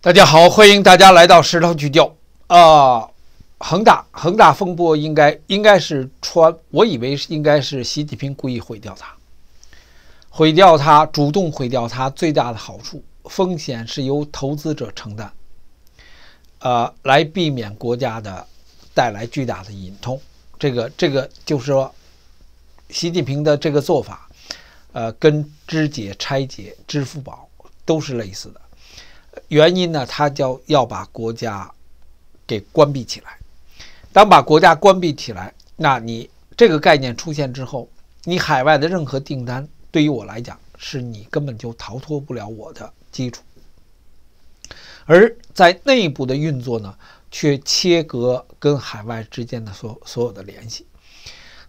大家好，欢迎大家来到《石头聚焦》啊！恒大恒大风波应该应该是川，我以为是应该是习近平故意毁掉它，毁掉它，主动毁掉它，最大的好处风险是由投资者承担，呃，来避免国家的带来巨大的隐痛。这个这个就是说，习近平的这个做法，呃，跟肢解、拆解支付宝都是类似的。原因呢？他就要把国家给关闭起来。当把国家关闭起来，那你这个概念出现之后，你海外的任何订单对于我来讲，是你根本就逃脱不了我的基础。而在内部的运作呢，却切割跟海外之间的所所有的联系。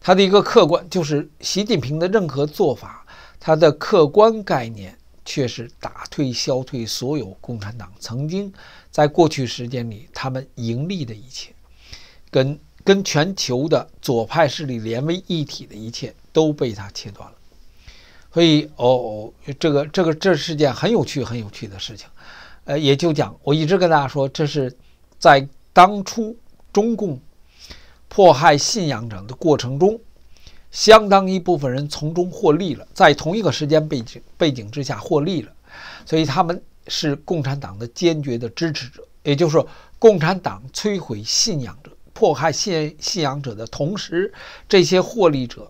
它的一个客观就是习近平的任何做法，它的客观概念。却是打退、消退所有共产党曾经在过去时间里他们盈利的一切，跟跟全球的左派势力连为一体的一切都被它切断了。所以，哦哦，这个、这个、这是件很有趣、很有趣的事情。呃，也就讲，我一直跟大家说，这是在当初中共迫害信仰者的过程中。相当一部分人从中获利了，在同一个时间背景背景之下获利了，所以他们是共产党的坚决的支持者。也就是说，共产党摧毁信仰者、迫害信信仰者的同时，这些获利者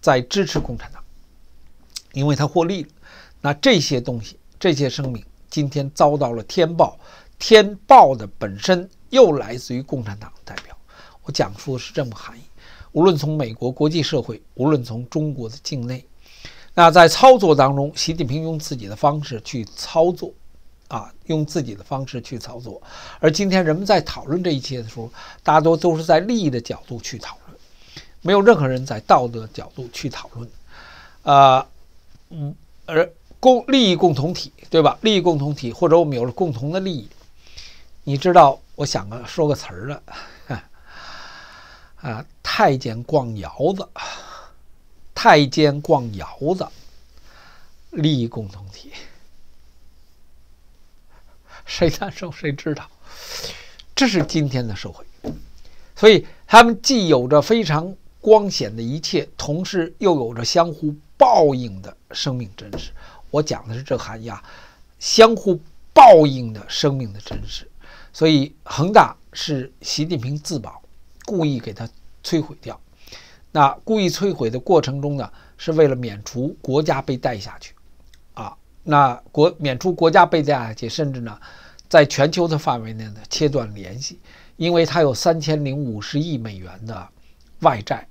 在支持共产党，因为他获利了。那这些东西、这些声明，今天遭到了天报，天报的本身又来自于共产党代表。我讲述的是这么含义。无论从美国国际社会，无论从中国的境内，那在操作当中，习近平用自己的方式去操作，啊，用自己的方式去操作。而今天人们在讨论这一切的时候，大多都是在利益的角度去讨论，没有任何人在道德角度去讨论。啊，嗯，而共利益共同体，对吧？利益共同体，或者我们有了共同的利益，你知道，我想个说个词儿了，啊。太监逛窑子，太监逛窑子，利益共同体，谁难受谁知道。这是今天的社会，所以他们既有着非常光鲜的一切，同时又有着相互报应的生命真实。我讲的是这含义啊，相互报应的生命的真实。所以恒大是习近平自保，故意给他。摧毁掉，那故意摧毁的过程中呢，是为了免除国家被带下去，啊，那国免除国家被带下去，甚至呢，在全球的范围内呢切断联系，因为它有三千零五十亿美元的外债，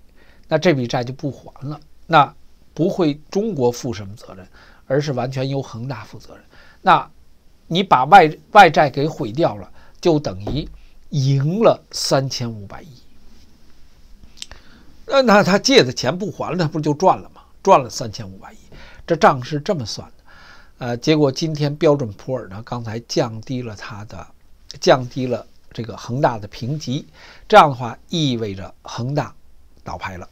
那这笔债就不还了，那不会中国负什么责任，而是完全由恒大负责。任。那你把外外债给毁掉了，就等于赢了三千五百亿。那那他借的钱不还了，不就赚了吗？赚了三千五百亿，这账是这么算的。呃，结果今天标准普尔呢，刚才降低了它的，降低了这个恒大的评级。这样的话，意味着恒大倒牌了。